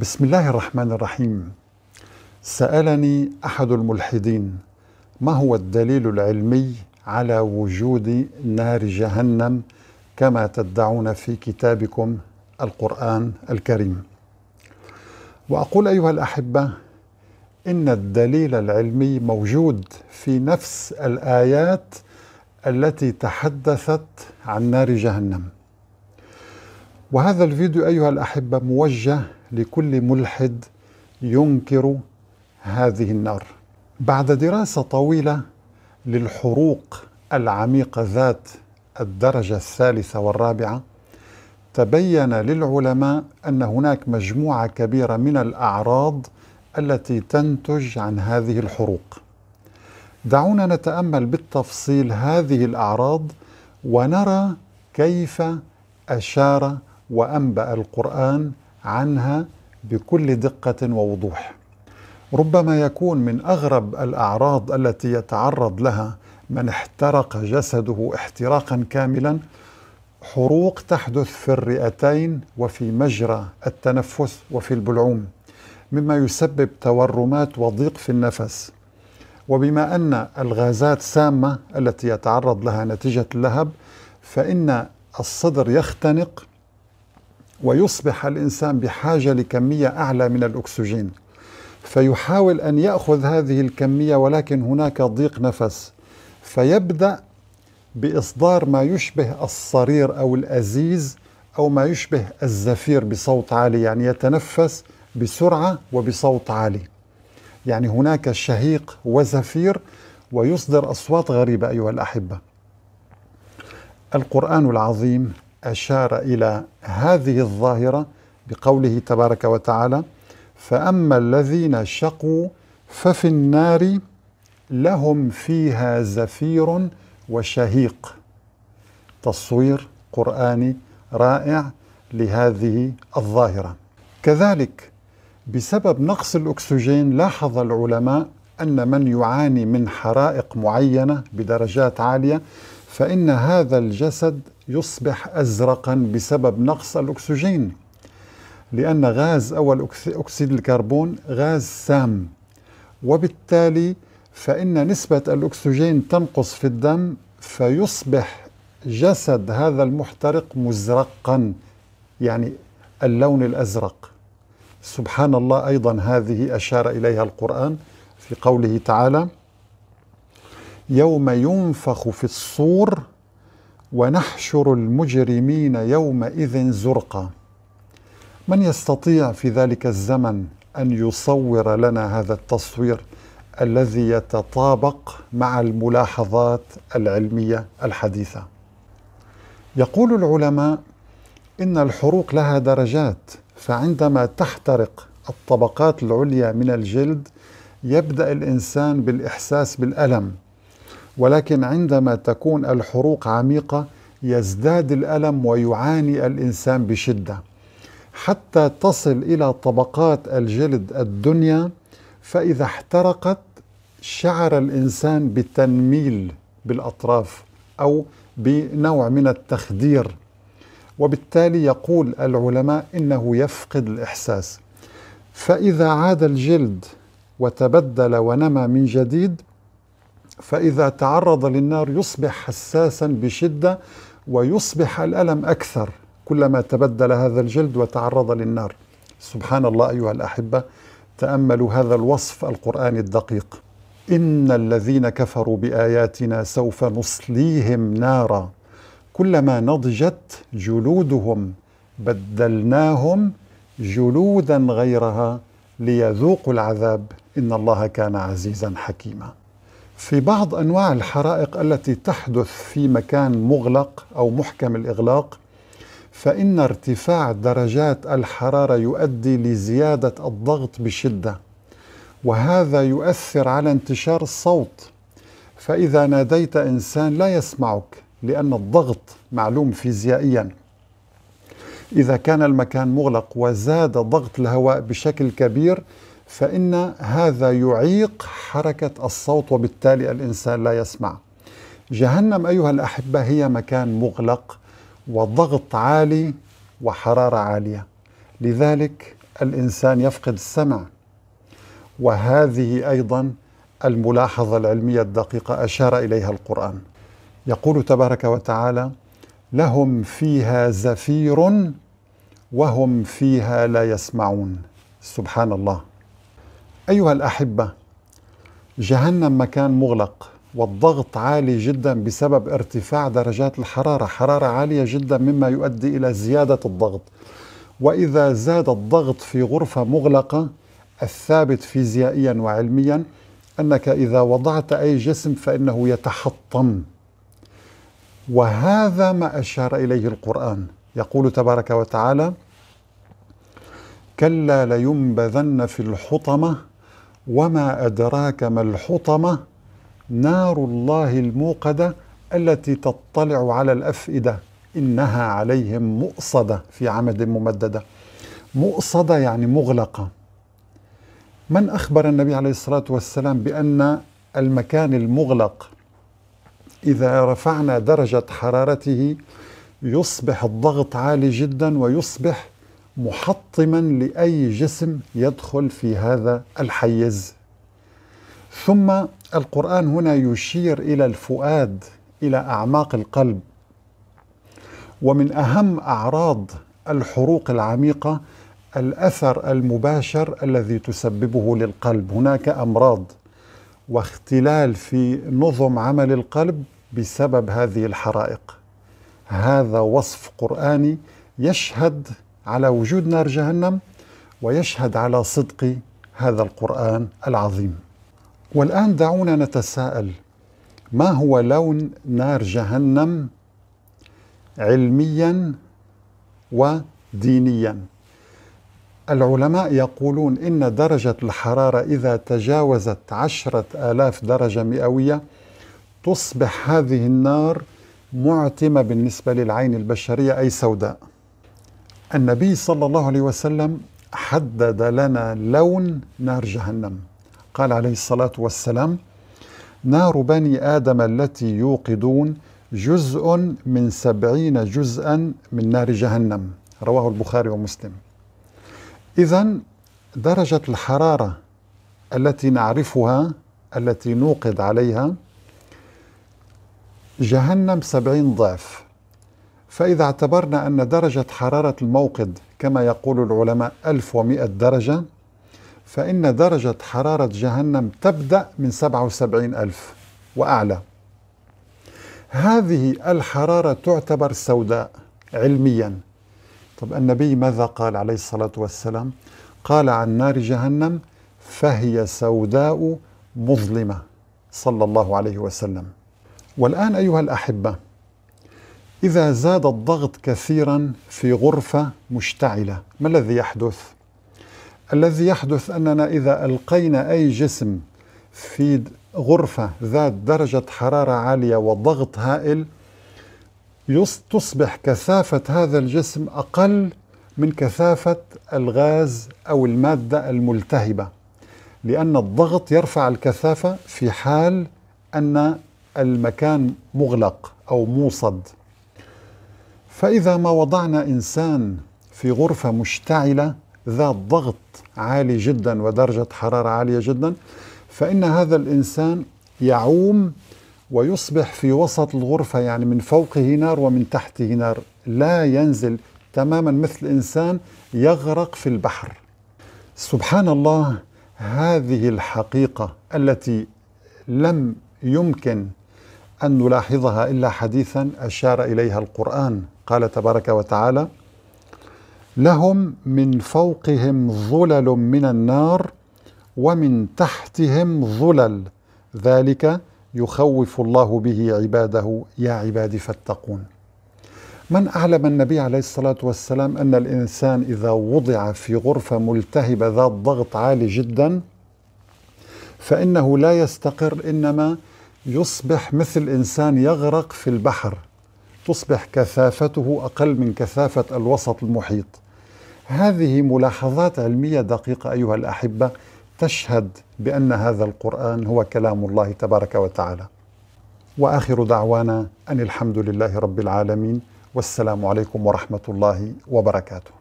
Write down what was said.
بسم الله الرحمن الرحيم سالني احد الملحدين ما هو الدليل العلمي على وجود نار جهنم كما تدعون في كتابكم القران الكريم واقول ايها الاحبه ان الدليل العلمي موجود في نفس الايات التي تحدثت عن نار جهنم وهذا الفيديو ايها الاحبه موجه لكل ملحد ينكر هذه النار بعد دراسه طويله للحروق العميقه ذات الدرجه الثالثه والرابعه تبين للعلماء ان هناك مجموعه كبيره من الاعراض التي تنتج عن هذه الحروق دعونا نتامل بالتفصيل هذه الاعراض ونرى كيف اشار وانبا القران عنها بكل دقه ووضوح ربما يكون من اغرب الاعراض التي يتعرض لها من احترق جسده احتراقا كاملا حروق تحدث في الرئتين وفي مجرى التنفس وفي البلعوم مما يسبب تورمات وضيق في النفس وبما ان الغازات سامه التي يتعرض لها نتيجه اللهب فان الصدر يختنق ويصبح الإنسان بحاجة لكمية أعلى من الأكسجين فيحاول أن يأخذ هذه الكمية ولكن هناك ضيق نفس فيبدأ بإصدار ما يشبه الصرير أو الأزيز أو ما يشبه الزفير بصوت عالي يعني يتنفس بسرعة وبصوت عالي يعني هناك شهيق وزفير ويصدر أصوات غريبة أيها الأحبة القرآن العظيم أشار إلى هذه الظاهرة بقوله تبارك وتعالى فأما الذين شقوا ففي النار لهم فيها زفير وشهيق تصوير قرآني رائع لهذه الظاهرة كذلك بسبب نقص الأكسجين لاحظ العلماء أن من يعاني من حرائق معينة بدرجات عالية فإن هذا الجسد يصبح أزرقا بسبب نقص الأكسجين لأن غاز أول أكسيد الكربون غاز سام وبالتالي فإن نسبة الأكسجين تنقص في الدم فيصبح جسد هذا المحترق مزرقا يعني اللون الأزرق سبحان الله أيضا هذه أشار إليها القرآن في قوله تعالى يوم ينفخ في الصور ونحشر المجرمين يومئذ زرقا من يستطيع في ذلك الزمن ان يصور لنا هذا التصوير الذي يتطابق مع الملاحظات العلميه الحديثه يقول العلماء ان الحروق لها درجات فعندما تحترق الطبقات العليا من الجلد يبدا الانسان بالاحساس بالالم ولكن عندما تكون الحروق عميقة يزداد الألم ويعاني الإنسان بشدة حتى تصل إلى طبقات الجلد الدنيا فإذا احترقت شعر الإنسان بتنميل بالأطراف أو بنوع من التخدير وبالتالي يقول العلماء إنه يفقد الإحساس فإذا عاد الجلد وتبدل ونمى من جديد فإذا تعرض للنار يصبح حساسا بشدة ويصبح الألم أكثر كلما تبدل هذا الجلد وتعرض للنار سبحان الله أيها الأحبة تأملوا هذا الوصف القرآني الدقيق إن الذين كفروا بآياتنا سوف نصليهم نارا كلما نضجت جلودهم بدلناهم جلودا غيرها ليذوقوا العذاب إن الله كان عزيزا حكيما في بعض انواع الحرائق التي تحدث في مكان مغلق او محكم الاغلاق فان ارتفاع درجات الحراره يؤدي لزياده الضغط بشده وهذا يؤثر على انتشار الصوت فاذا ناديت انسان لا يسمعك لان الضغط معلوم فيزيائيا اذا كان المكان مغلق وزاد ضغط الهواء بشكل كبير فإن هذا يعيق حركة الصوت وبالتالي الإنسان لا يسمع جهنم أيها الأحبة هي مكان مغلق وضغط عالي وحرارة عالية لذلك الإنسان يفقد السمع وهذه أيضا الملاحظة العلمية الدقيقة أشار إليها القرآن يقول تبارك وتعالى لهم فيها زفير وهم فيها لا يسمعون سبحان الله أيها الأحبة جهنم مكان مغلق والضغط عالي جدا بسبب ارتفاع درجات الحرارة حرارة عالية جدا مما يؤدي إلى زيادة الضغط وإذا زاد الضغط في غرفة مغلقة الثابت فيزيائيا وعلميا أنك إذا وضعت أي جسم فإنه يتحطم وهذا ما أشار إليه القرآن يقول تبارك وتعالى كلا لينبذن في الحطمة وما أدراك ما الحطمة نار الله الموقدة التي تطلع على الأفئدة إنها عليهم مؤصدة في عمد ممددة مؤصدة يعني مغلقة من أخبر النبي عليه الصلاة والسلام بأن المكان المغلق إذا رفعنا درجة حرارته يصبح الضغط عالي جدا ويصبح محطما لاي جسم يدخل في هذا الحيز ثم القران هنا يشير الى الفؤاد الى اعماق القلب ومن اهم اعراض الحروق العميقه الاثر المباشر الذي تسببه للقلب هناك امراض واختلال في نظم عمل القلب بسبب هذه الحرائق هذا وصف قراني يشهد على وجود نار جهنم ويشهد على صدق هذا القرآن العظيم. والآن دعونا نتساءل ما هو لون نار جهنم علميا ودينيا؟ العلماء يقولون إن درجة الحرارة إذا تجاوزت عشرة آلاف درجة مئوية تصبح هذه النار معتمة بالنسبة للعين البشرية أي سوداء النبي صلى الله عليه وسلم حدد لنا لون نار جهنم قال عليه الصلاة والسلام نار بني آدم التي يوقدون جزء من سبعين جزءا من نار جهنم رواه البخاري ومسلم إذا درجة الحرارة التي نعرفها التي نوقد عليها جهنم سبعين ضعف فإذا اعتبرنا أن درجة حرارة الموقد كما يقول العلماء 1100 درجة فإن درجة حرارة جهنم تبدأ من 77 ألف وأعلى هذه الحرارة تعتبر سوداء علميا طب النبي ماذا قال عليه الصلاة والسلام قال عن نار جهنم فهي سوداء مظلمة صلى الله عليه وسلم والآن أيها الأحبة إذا زاد الضغط كثيرا في غرفة مشتعلة ما الذي يحدث؟ الذي يحدث أننا إذا ألقينا أي جسم في غرفة ذات درجة حرارة عالية وضغط هائل تصبح كثافة هذا الجسم أقل من كثافة الغاز أو المادة الملتهبة لأن الضغط يرفع الكثافة في حال أن المكان مغلق أو موصد فإذا ما وضعنا إنسان في غرفة مشتعلة ذات ضغط عالي جدا ودرجة حرارة عالية جدا فإن هذا الإنسان يعوم ويصبح في وسط الغرفة يعني من فوقه نار ومن تحته نار لا ينزل تماما مثل إنسان يغرق في البحر سبحان الله هذه الحقيقة التي لم يمكن أن نلاحظها إلا حديثا أشار إليها القرآن قال تبارك وتعالى لهم من فوقهم ظلل من النار ومن تحتهم ظلل ذلك يخوف الله به عباده يا عبادي فاتقون من أعلم النبي عليه الصلاة والسلام أن الإنسان إذا وضع في غرفة ملتهبة ذات ضغط عالي جدا فإنه لا يستقر إنما يصبح مثل إنسان يغرق في البحر تصبح كثافته أقل من كثافة الوسط المحيط هذه ملاحظات علمية دقيقة أيها الأحبة تشهد بأن هذا القرآن هو كلام الله تبارك وتعالى وآخر دعوانا أن الحمد لله رب العالمين والسلام عليكم ورحمة الله وبركاته